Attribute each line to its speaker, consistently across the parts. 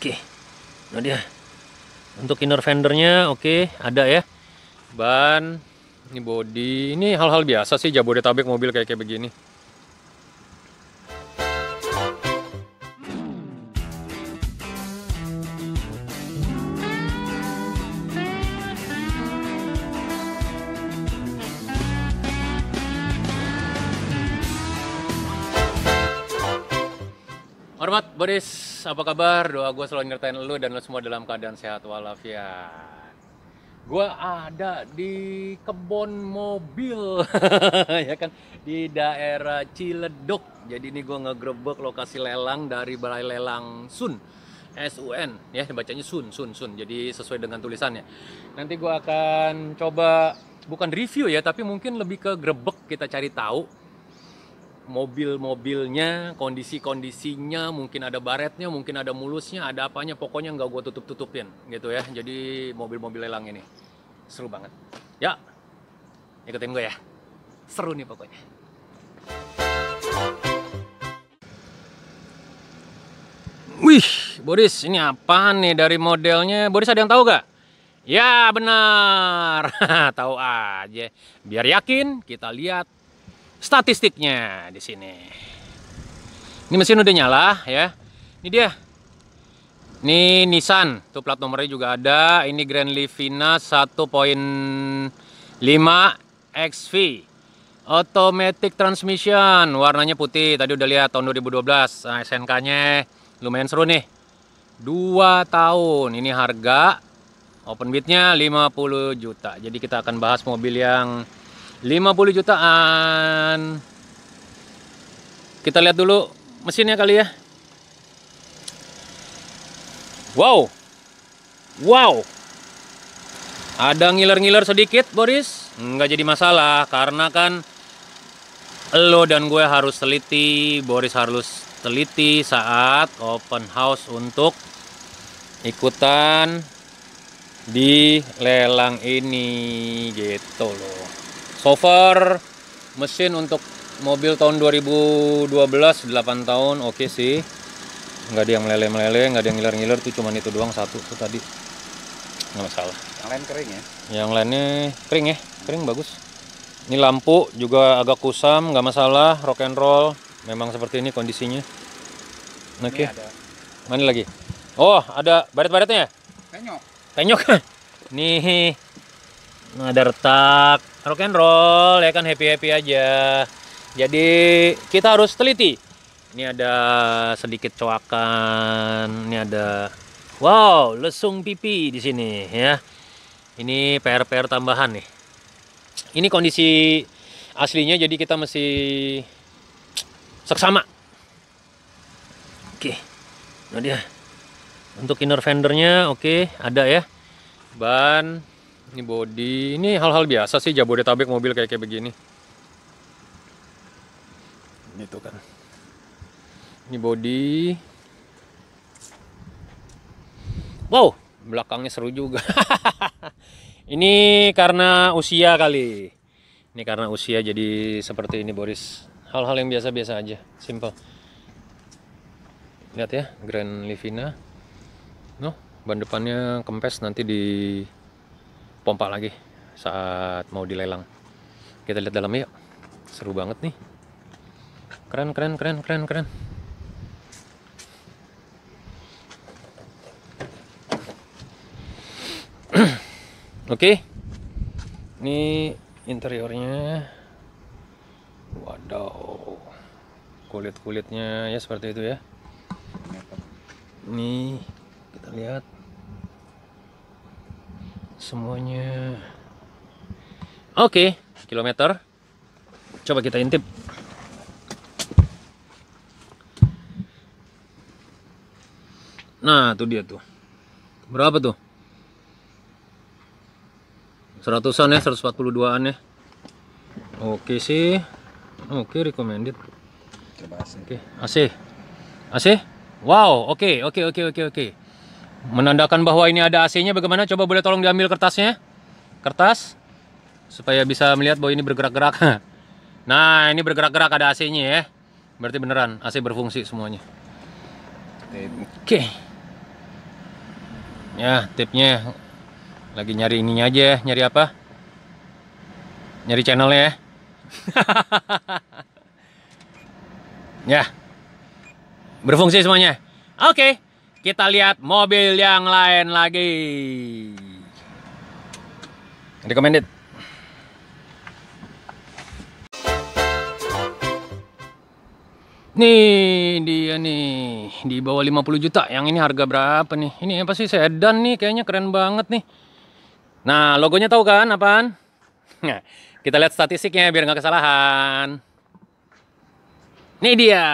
Speaker 1: Oke, nah dia. Untuk inner fendernya oke, okay, ada ya. Ban, ini body, ini hal-hal biasa sih Jabodetabek mobil kayak kayak begini. Hormat Boris apa kabar? Doa gue selalu nyertain lo dan lo semua dalam keadaan sehat walafiat. Gue ada di kebun mobil, ya kan? Di daerah Ciledug. Jadi ini gue ngegrebek lokasi lelang dari Balai Lelang Sun. S-U-N, ya bacanya Sun, Sun, Sun. Jadi sesuai dengan tulisannya. Nanti gue akan coba bukan review ya, tapi mungkin lebih ke grebek kita cari tahu mobil-mobilnya, kondisi-kondisinya, mungkin ada baretnya, mungkin ada mulusnya, ada apanya, pokoknya nggak gue tutup-tutupin gitu ya. Jadi mobil-mobil lelang ini seru banget. Ya, ikutin gue ya. Seru nih pokoknya. Wih, Boris, ini apa nih dari modelnya? Boris ada yang tahu gak? Ya benar, tahu aja. Biar yakin kita lihat statistiknya di sini. Ini mesin udah nyala ya. Ini dia. Ini Nissan, tuh plat nomornya juga ada. Ini Grand Livina 1.5 XV. Automatic transmission, warnanya putih. Tadi udah lihat tahun 2012. Nah, SNK-nya lumayan seru nih. 2 tahun. Ini harga open bidnya 50 juta. Jadi kita akan bahas mobil yang 50 jutaan kita lihat dulu mesinnya kali ya wow wow ada ngiler-ngiler sedikit Boris nggak jadi masalah karena kan lo dan gue harus teliti Boris harus teliti saat open house untuk ikutan di lelang ini gitu loh so far mesin untuk mobil tahun 2012 8 tahun oke okay sih nggak ada yang meleleh-meleleh nggak ada yang ngiler-ngiler tuh cuman itu doang satu tuh tadi nggak masalah yang lain kering ya yang lainnya kering ya kering bagus ini lampu juga agak kusam nggak masalah rock and roll memang seperti ini kondisinya oke okay. mana lagi oh ada baret-baretnya penyok penyok nih ada retak rock and roll ya kan happy happy aja jadi kita harus teliti ini ada sedikit coakan ini ada wow lesung pipi di sini ya ini PR PR tambahan nih ini kondisi aslinya jadi kita masih seksama oke nah dia untuk inner fendernya oke ada ya ban ini body, ini hal-hal biasa sih Jabodetabek mobil kayak kayak begini. Ini tuh kan. Ini body. Wow, belakangnya seru juga. ini karena usia kali. Ini karena usia jadi seperti ini Boris. Hal-hal yang biasa-biasa aja, simple. Lihat ya, Grand Livina. Noh, ban depannya kempes nanti di pompa lagi saat mau dilelang kita lihat dalamnya yuk seru banget nih keren keren keren keren keren oke okay. ini interiornya waduh kulit kulitnya ya seperti itu ya ini kita lihat semuanya oke okay, kilometer coba kita intip nah tuh dia tuh berapa tuh 100an ya 142an ya oke okay sih oke okay, recommended oke okay. AC AC wow oke okay, oke okay, oke okay, oke okay. Menandakan bahwa ini ada AC-nya bagaimana? Coba boleh tolong diambil kertasnya? Kertas supaya bisa melihat bahwa ini bergerak-gerak. Nah, ini bergerak-gerak ada AC-nya ya. Berarti beneran AC berfungsi semuanya. Oke. Okay. Ya, tipnya lagi nyari ininya aja ya, nyari apa? Nyari channelnya ya. ya. Berfungsi semuanya. Oke. Okay. Kita lihat mobil yang lain lagi. Recommended. Nih dia nih di bawah 50 juta. Yang ini harga berapa nih? Ini apa sih sedan nih? Kayaknya keren banget nih. Nah logonya tahu kan apaan? Nah, kita lihat statistiknya biar nggak kesalahan. Nih dia.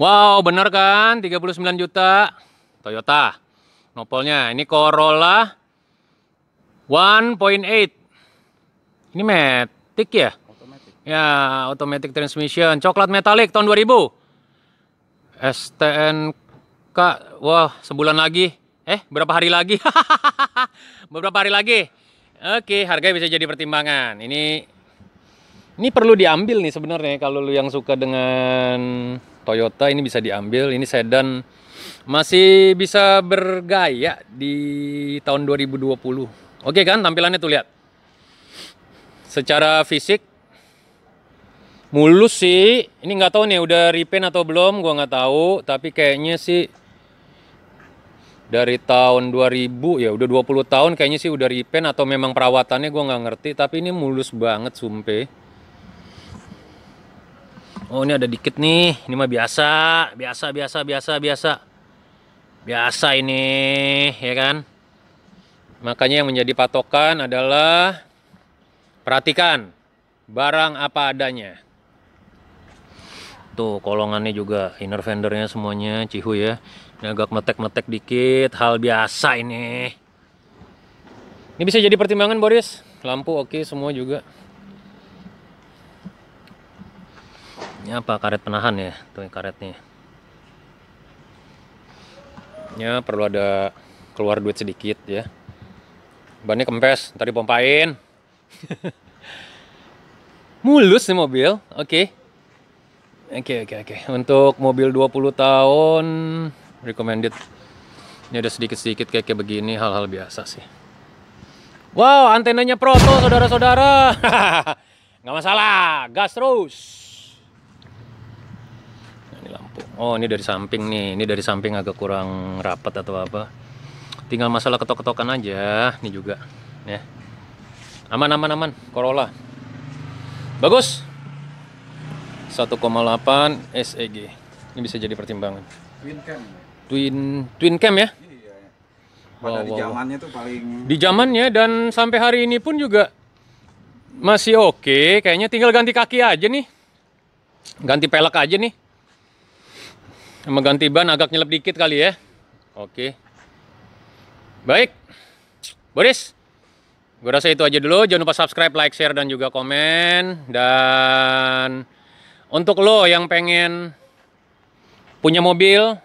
Speaker 1: Wow, benar kan? 39 juta. Toyota. Nopolnya. Ini Corolla 1.8. Ini Matic ya? Automatic. Ya, automatic transmission. Coklat metalik tahun 2000. STNK. Wah, sebulan lagi. Eh, berapa hari lagi? Beberapa hari lagi. Oke, harganya bisa jadi pertimbangan. Ini ini perlu diambil nih sebenarnya kalau lu yang suka dengan Toyota ini bisa diambil ini sedan masih bisa bergaya di tahun 2020 oke kan tampilannya tuh lihat secara fisik mulus sih ini nggak tahu nih udah repaint atau belum gua nggak tahu tapi kayaknya sih dari tahun 2000 ya udah 20 tahun kayaknya sih udah repaint atau memang perawatannya gua nggak ngerti tapi ini mulus banget sumpah. Oh ini ada dikit nih. Ini mah biasa, biasa, biasa, biasa, biasa. Biasa ini, ya kan? Makanya yang menjadi patokan adalah perhatikan barang apa adanya. Tuh kolongannya juga inner fendernya semuanya cihu ya. Ini agak metek-metek dikit, hal biasa ini. Ini bisa jadi pertimbangan Boris. Lampu oke okay, semua juga. ini apa karet penahan ya tuh karetnya ya perlu ada keluar duit sedikit ya bannya kempes tadi pompain mulus nih mobil oke okay. oke okay, oke okay, oke okay. untuk mobil 20 tahun recommended ini ada sedikit-sedikit kayak, kayak begini hal-hal biasa sih wow antenanya proto saudara-saudara nggak masalah gas terus oh ini dari samping nih ini dari samping agak kurang rapat atau apa tinggal masalah ketok-ketokan aja ini juga ya aman aman aman Corolla bagus 1,8 SEG ini bisa jadi pertimbangan twin cam twin twin cam ya pada iya, ya. wow, di zamannya wow. tuh paling di zamannya dan sampai hari ini pun juga masih oke okay. kayaknya tinggal ganti kaki aja nih ganti pelek aja nih sama ganti ban agak nyelip dikit kali ya. Oke. Baik. Boris. Gue rasa itu aja dulu. Jangan lupa subscribe, like, share, dan juga komen. Dan untuk lo yang pengen punya mobil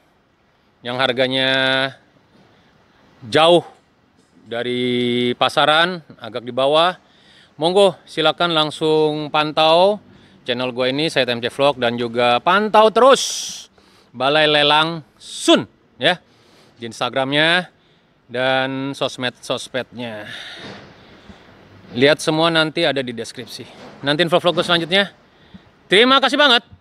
Speaker 1: yang harganya jauh dari pasaran, agak di bawah, monggo silakan langsung pantau channel gue ini, saya TMC Vlog, dan juga pantau terus Balai Lelang Sun ya di Instagramnya dan sosmed-sosmednya. Lihat semua nanti ada di deskripsi. Nanti info vlog selanjutnya. Terima kasih banget.